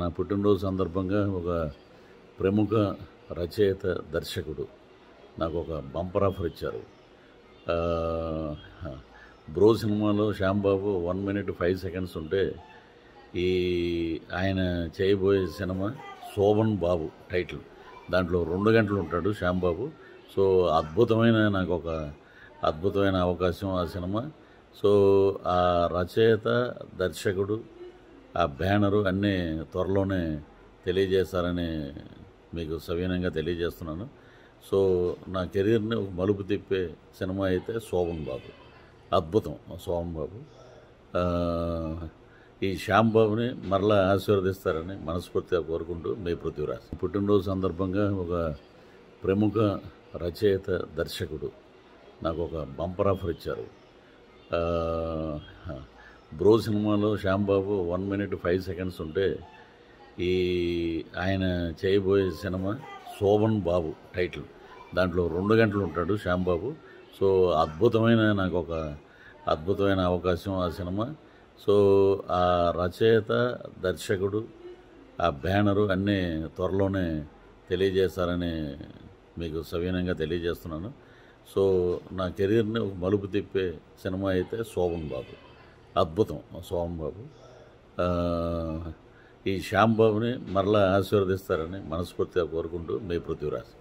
నా పుట్టినరోజు సందర్భంగా ఒక ప్రముఖ రచయిత దర్శకుడు నాకు ఒక బంపర్ ఆఫర్ ఇచ్చారు బ్రో సినిమాలో Shyambabu one minute five seconds ఉంటే ఈ ఆయన చేయబోయే సినిమా శోభన్ బాబు టైటిల్ దాంట్లో రెండు గంటలు ఉంటాడు శ్యాంబాబు సో అద్భుతమైన నాకు ఒక అద్భుతమైన అవకాశం ఆ సినిమా సో ఆ రచయిత దర్శకుడు ఆ బ్యానరు అన్నీ త్వరలోనే తెలియజేస్తారని మీకు సవీనంగా తెలియజేస్తున్నాను సో నా కెరీర్ని ఒక మలుపు తిప్పే సినిమా అయితే శోభన్ బాబు అద్భుతం శోభన్ బాబు ఈ శ్యామ్ బాబుని మరలా ఆశీర్వదిస్తారని మనస్ఫూర్తిగా కోరుకుంటూ మీ పృథ్వీరాజ్ పుట్టినరోజు సందర్భంగా ఒక ప్రముఖ రచయిత దర్శకుడు నాకు ఒక బంపర్ ఆఫర్ ఇచ్చారు బ్రో సినిమాలో Shyambabu one minute five seconds ఉంటే ఈ ఆయన చేయబోయే సినిమా శోభన్ బాబు టైటిల్ దాంట్లో రెండు గంటలు ఉంటాడు శ్యాంబాబు సో అద్భుతమైన నాకు ఒక అద్భుతమైన అవకాశం ఆ సినిమా సో ఆ రచయిత దర్శకుడు ఆ బ్యానరు అన్నీ త్వరలోనే తెలియజేస్తారని మీకు సవీనంగా తెలియజేస్తున్నాను సో నా కెరీర్ని ఒక మలుపు తిప్పే సినిమా అయితే శోభన్ బాబు అద్భుతం సోమబాబు ఈ శ్యాంబాబుని మరలా ఆశీర్వదిస్తారని మనస్ఫూర్తిగా కోరుకుంటూ మీ పృథ్వీరాజ్